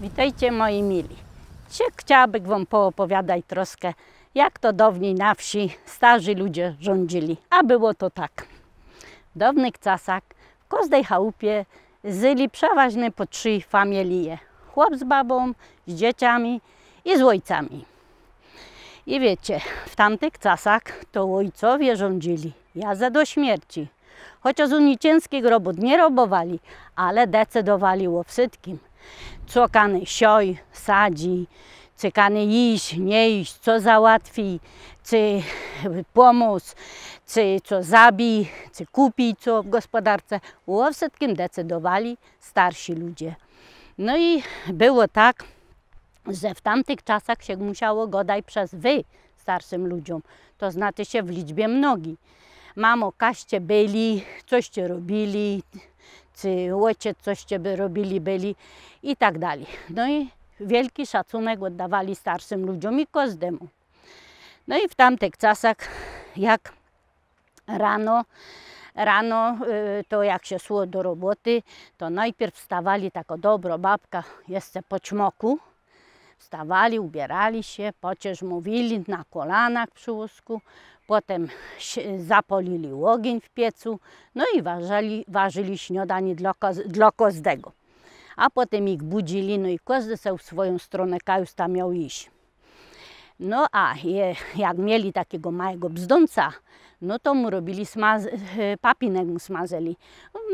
Witajcie moi mili. Dzisiaj chciałabym Wam poopowiadać troszkę, jak to dawniej na wsi starzy ludzie rządzili. A było to tak. W dawnych czasach w każdej chałupie zyli przeważnie po trzy familie. Chłop z babą, z dzieciami i z ojcami. I wiecie, w tamtych czasach to ojcowie rządzili, ja do śmierci. Chociaż oni ciężkiego robot nie robowali, ale decydowali o wszystkim. Cokany sioj, sadzi, cykany iść, nie iść, co załatwi, czy pomóc, czy co zabi, czy kupi co w gospodarce. O wszystkim decydowali starsi ludzie. No i było tak, że w tamtych czasach się musiało godać przez wy starszym ludziom, to znaczy się w liczbie mnogi. Mamo, kaście byli, coście robili, czy ojciec coś ciebie robili, byli i tak dalej. No i wielki szacunek oddawali starszym ludziom i każdemu. No i w tamtych czasach, jak rano, rano y, to jak się szło do roboty, to najpierw wstawali tako dobro, babka jeszcze po czmoku, wstawali, ubierali się, pocież mówili na kolanach przy łóżku, Potem zapolili ogień w piecu, no i ważyli, ważyli śniadanie dla, koz, dla kozdego. A potem ich budzili, no i każdy se w swoją stronę kajusta miał iść. No a je, jak mieli takiego małego bzdąca, no to mu robili smaz y, papinek mu smazeli.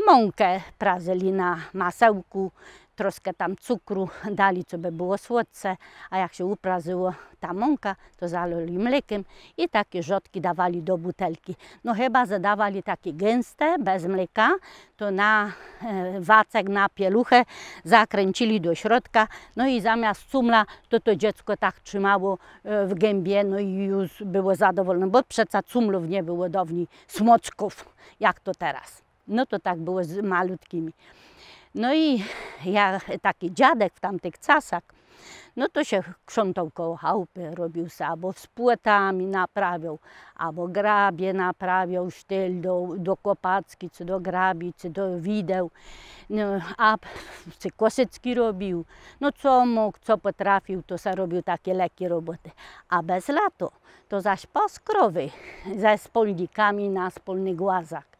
Mąkę prazeli na masełku, troszkę tam cukru dali, żeby było słodce, a jak się uprazyło ta mąka, to zalali mlekiem i takie rzodki dawali do butelki. No chyba zadawali takie gęste, bez mleka, to na e, wacek, na pieluchę zakręcili do środka, no i zamiast cumla to to dziecko tak trzymało e, w gębie, no i już było zadowolone, bo przecież cumlów nie było dawniej, smoczków, jak to teraz. No to tak było z malutkimi. No i ja, taki dziadek w tamtych czasach, no to się krzątał koło chałupy, robił se albo z płetami naprawiał, albo grabie naprawiał, sztyl do, do kopacki, czy do grabi, czy do wideł, no, a czy kosycki robił. No co mógł, co potrafił, to se robił takie lekkie roboty. A bez lato to zaś paskrowy ze spolnikami na spolnych głazach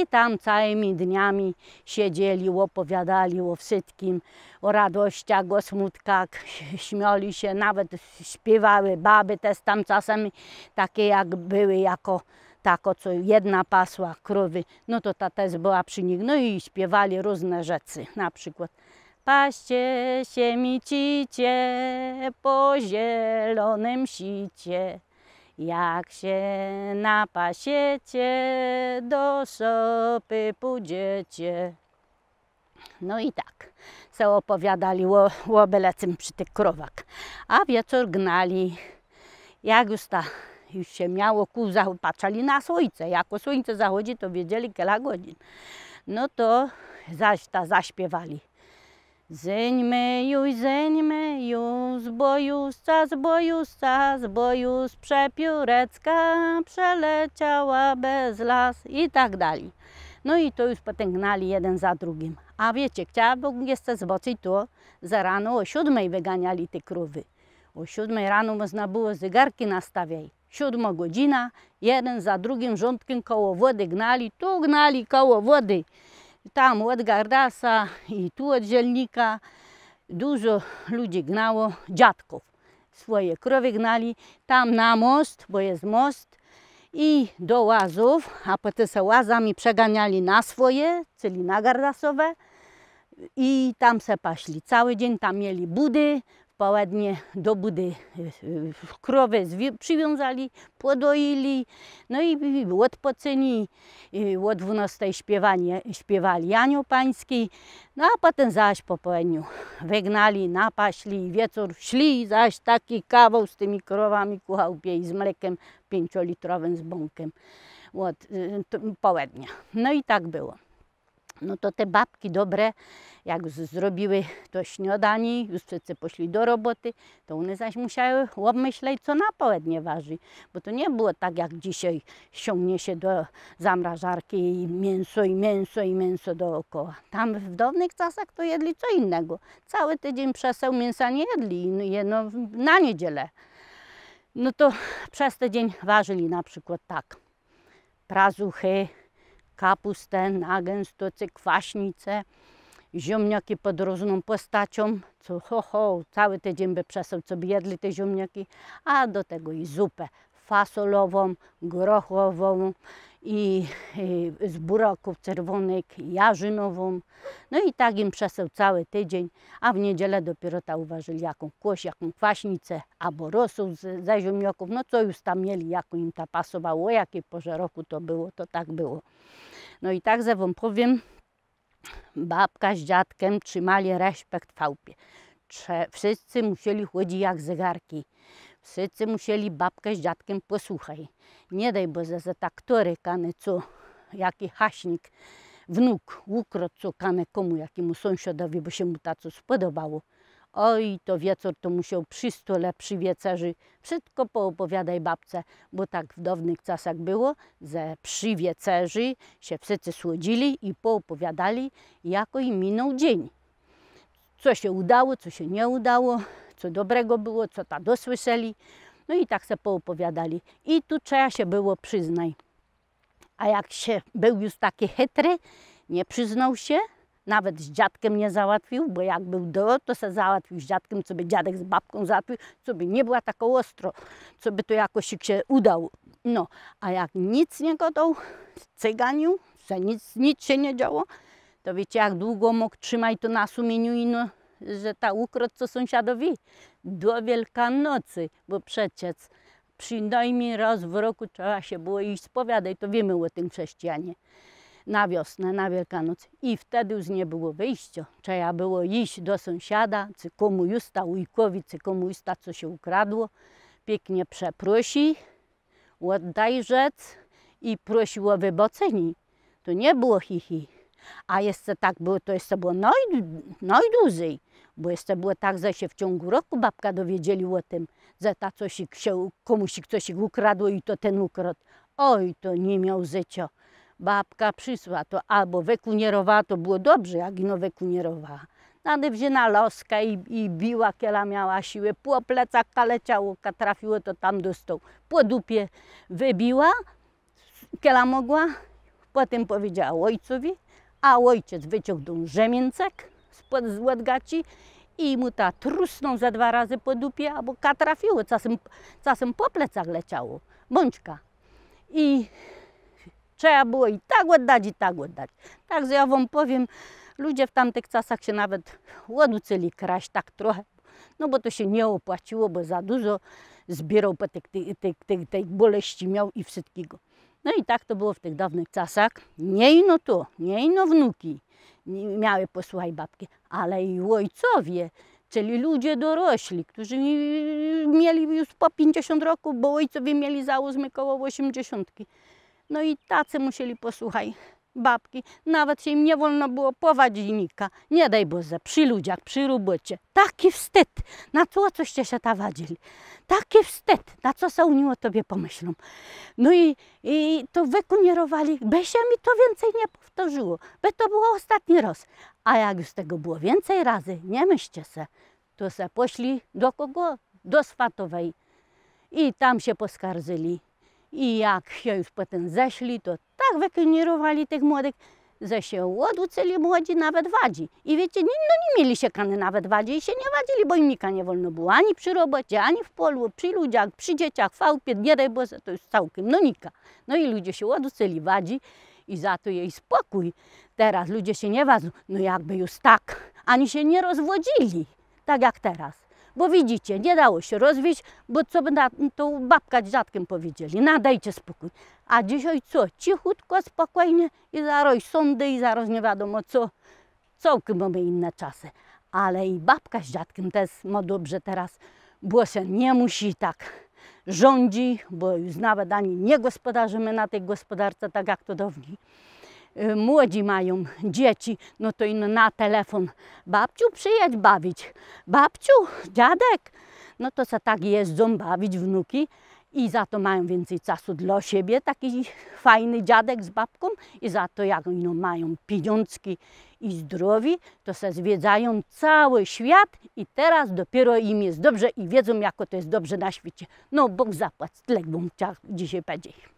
i tam całymi dniami siedzieli, opowiadali o wszystkim, o radościach, o smutkach, śmiali się, nawet śpiewały baby też tam czasem takie jak były jako tako, co jedna pasła krowy, no to ta też była przy nich, no i śpiewali różne rzeczy, na przykład Paście się micicie po zielonym sicie, jak się napasiecie, do szopy pójdziecie. No i tak se opowiadali łobelecym przy tych krowak. A wieczór gnali, jak już ta już się miało ku patrzeli na słońce. Jako słońce zachodzi, to wiedzieli, kilka godzin. No to zaś ta zaśpiewali już, zeńmejuj, z bojusca, z bojusca, z bo już przepiórecka przeleciała bez las i tak dalej. No i to już potęgnali jeden za drugim. A wiecie, chciałabym jeszcze zobaczyć to, za rano o siódmej wyganiali te krowy. O siódmej rano można było zegarki nastawiać. Siódma godzina, jeden za drugim rządkiem koło wody gnali, tu gnali koło wody tam od Gardasa i tu od Zielnika dużo ludzi gnało, dziadków. Swoje krowy gnali tam na most, bo jest most i do łazów, a potem se łazami przeganiali na swoje, czyli na gardasowe i tam se paśli cały dzień, tam mieli budy, poładnie do budy krowę przywiązali, podoili, no i odpoczyni, o 12 śpiewanie, śpiewali Anioł Pański, no a potem zaś po południu wygnali, napaśli, wieczór szli, zaś taki kawał z tymi krowami ku chałupie i z mlekiem pięciolitrowym z bąkiem od y, południa. No i tak było. No to te babki dobre, jak zrobiły to śniadanie, już wszyscy poszli do roboty, to one zaś musiały obmyśleć, co na południe waży. Bo to nie było tak, jak dzisiaj ściągnie się do zamrażarki i mięso, i mięso, i mięso dookoła. Tam w dawnych czasach to jedli co innego. Cały tydzień przeseł mięsa nie jedli, jedno na niedzielę. No to przez tydzień ważyli na przykład tak. Prazuchy, kapustę na gęsto, kwaśnicę, ziomniaki pod różną postacią, co ho, ho, cały tydzień by przesał, co by jedli te ziomniaki, a do tego i zupę fasolową, grochową i e, z buraków czerwonych, jarzynową. No i tak im przesał cały tydzień, a w niedzielę dopiero ta uważali jaką kłoś, jaką kwaśnicę, albo rosół ze, ze ziemniaków, no co już tam mieli, jak im ta pasowało, o jakiej porze roku to było, to tak było. No i tak ze wam powiem, babka z dziadkiem trzymali respekt w chałupie. Wszyscy musieli chodzić jak zegarki. Wszyscy musieli babkę z dziadkiem posłuchać, Nie daj Boże, że tak tory kany co, jaki haśnik, wnuk ukradł co kany komu, jakiemu sąsiadowi, bo się mu ta co spodobało. Oj, to wieczór to musiał przy stole, przy wiecerzy. Wszystko poopowiadaj babce, bo tak w dawnych czasach było, że przy wiecerzy się wszyscy słodzili i poopowiadali, jako im minął dzień. Co się udało, co się nie udało co dobrego było, co ta dosłyszeli. No i tak se poopowiadali. I tu trzeba się było przyznać. A jak się był już taki chytry, nie przyznał się, nawet z dziadkiem nie załatwił, bo jak był do, to se załatwił z dziadkiem, co by dziadek z babką załatwił, co by nie była taka ostro, co by to jakoś się udało. No, a jak nic nie gadał, cyganił, że nic, nic się nie działo, to wiecie, jak długo mógł trzymać to na sumieniu i no, że ta ukrot co sąsiadowi do Wielkanocy, bo przecież przynajmniej raz w roku trzeba się było iść spowiadać, to wiemy o tym chrześcijanie, na wiosnę, na Wielkanoc. I wtedy już nie było wyjścia, trzeba było iść do sąsiada, czy komu usta, ujkowi, czy komu usta, co się ukradło, pięknie przeprosi, oddaj rzec i prosił o wyboczenie. To nie było hihi. -hi. A jeszcze tak było, to jeszcze było najdłużej bo jeszcze było tak, że się w ciągu roku babka dowiedzieli o tym, że ta coś się, komuś coś ukradło i to ten ukradł. Oj, to nie miał zycia. Babka przysła to albo wekunierowa, to było dobrze, jak ino wykunierowała. Nade no, wzięła loska i, i biła, kiela miała siłę. Po plecach kaleciało, trafiło to tam do stołu. Po dupie wybiła, kiela mogła. Potem powiedziała ojcowi, a ojciec wyciągnął rzemiencek z Łodgaci i mu ta trusnął za dwa razy po dupie, albo ka trafiło, czasem, czasem po plecach leciało, bączka. I trzeba było i tak oddać, i tak oddać. Także ja wam powiem, ludzie w tamtych czasach się nawet oduczyli kraść tak trochę, no bo to się nie opłaciło, bo za dużo zbierał po tych tych tych tej boleści miał i wszystkiego. No i tak to było w tych dawnych czasach. Nie ino to, nie ino wnuki miały posłuchaj babki, ale i ojcowie, czyli ludzie dorośli, którzy mieli już po 50 roku, bo ojcowie mieli załóżmy koło 80. No i tacy musieli posłuchaj babki, nawet się im nie wolno było prowadzić nika. Nie daj Boże, przy ludziach, przy robocie. Taki wstyd, na co coście się tawadzili. Taki wstyd, na co se oni o tobie pomyślą. No i, i to wykunierowali, by się mi to więcej nie powtórzyło, by to było ostatni raz. A jak już tego było więcej razy, nie myślcie se, to se poszli do kogo? Do Swatowej. I tam się poskarżyli. I jak się już potem zeszli, to tak wyklinirowali tych młodych, że się oducyli młodzi nawet wadzi. I wiecie, nie, no nie mieli się kany nawet wadzi i się nie wadzili, bo im nika nie wolno było ani przy robocie, ani w polu, przy ludziach, przy dzieciach, w fałpie, nie Boże, to już całkiem no nika. No i ludzie się oducyli wadzi i za to jej spokój. Teraz ludzie się nie wadzą, no jakby już tak, ani się nie rozwodzili, tak jak teraz. Bo widzicie, nie dało się rozwieść, bo co by na tą babka z dziadkiem powiedzieli, nadajcie spokój. A dzisiaj co, cichutko, spokojnie i zaraz sądy i zaraz nie wiadomo co. całkiem mamy inne czasy. Ale i babka z dziadkiem też ma dobrze teraz, bo się nie musi tak rządzi, bo już nawet ani nie gospodarzymy na tej gospodarce tak jak to dawniej. Y, młodzi mają dzieci, no to im na telefon babciu przyjedź bawić. Babciu, dziadek, no to co tak jeżdżą bawić wnuki i za to mają więcej czasu dla siebie, taki fajny dziadek z babką i za to jak oni mają pieniądzki i zdrowi, to se zwiedzają cały świat i teraz dopiero im jest dobrze i wiedzą, jak to jest dobrze na świecie. No Bóg zapłać, tyle bym chciał dzisiaj powiedzieć.